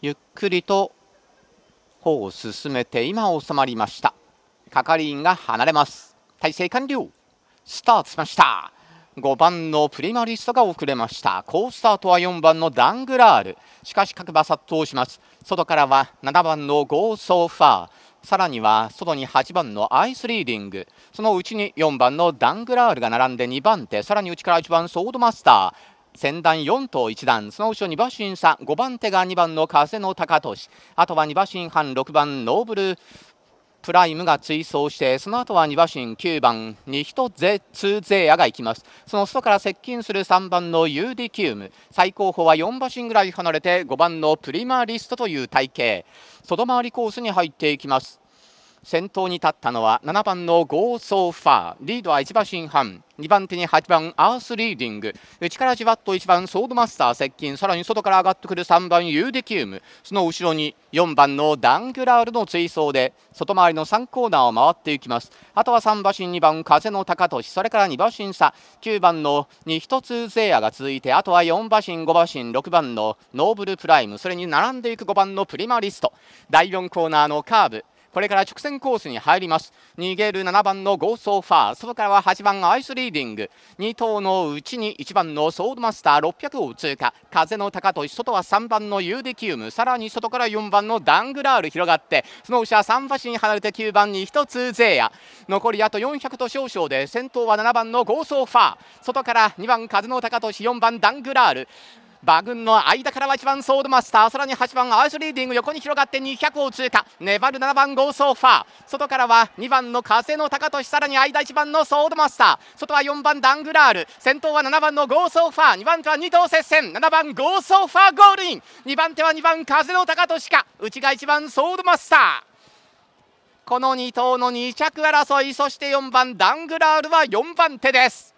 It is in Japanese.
ゆっくりと歩を進めて今収まりました係員が離れます体勢完了スタートしました5番のプリマリストが遅れました好スタートは4番のダングラールしかし各馬殺到します外からは7番のゴーソーファーさらには外に8番のアイスリーディングそのうちに4番のダングラールが並んで2番手さらに内から1番ソードマスター先団4頭1段その後ろ2馬身差5番手が2番の風の高俊あとは2馬身半6番ノーブルプライムが追走してその後は2馬身9番に1ゼ2ゼーアが行きますその外から接近する3番のユーディキウム最高峰は4馬身ぐらい離れて5番のプリマリストという体型外回りコースに入っていきます先頭に立ったのは7番のゴーソーファーリードは1馬身半2番手に8番アースリーディング内からじわっと1番ソードマスター接近さらに外から上がってくる3番ユーディキウムその後ろに4番のダングラールの追走で外回りの3コーナーを回っていきますあとは3馬身2番風の高利それから2馬身差9番のに1つゼアが続いてあとは4馬身5馬身6番のノーブルプライムそれに並んでいく5番のプリマリスト第4コーナーのカーブこれから直線コースに入ります逃げる7番のゴーソーファー外からは8番アイスリーディング2頭のうちに1番のソードマスター600を通過風の高利外は3番のユーデキウムさらに外から4番のダングラール広がってその後は3馬身離れて9番に1つゼーヤ残りあと400と少々で先頭は7番のゴーソーファー外から2番風の高利4番ダングラール馬群の間からは1番ソードマスターさらに8番アーシュリーディング横に広がって200を通過粘る7番ゴーソーファー外からは2番の風の高俊さらに間1番のソードマスター外は4番ダングラール先頭は7番のゴーソーファー2番手は2頭接戦7番ゴーソーファーゴールイン2番手は2番風の高俊か内が1番ソードマスターこの2頭の2着争いそして4番ダングラールは4番手です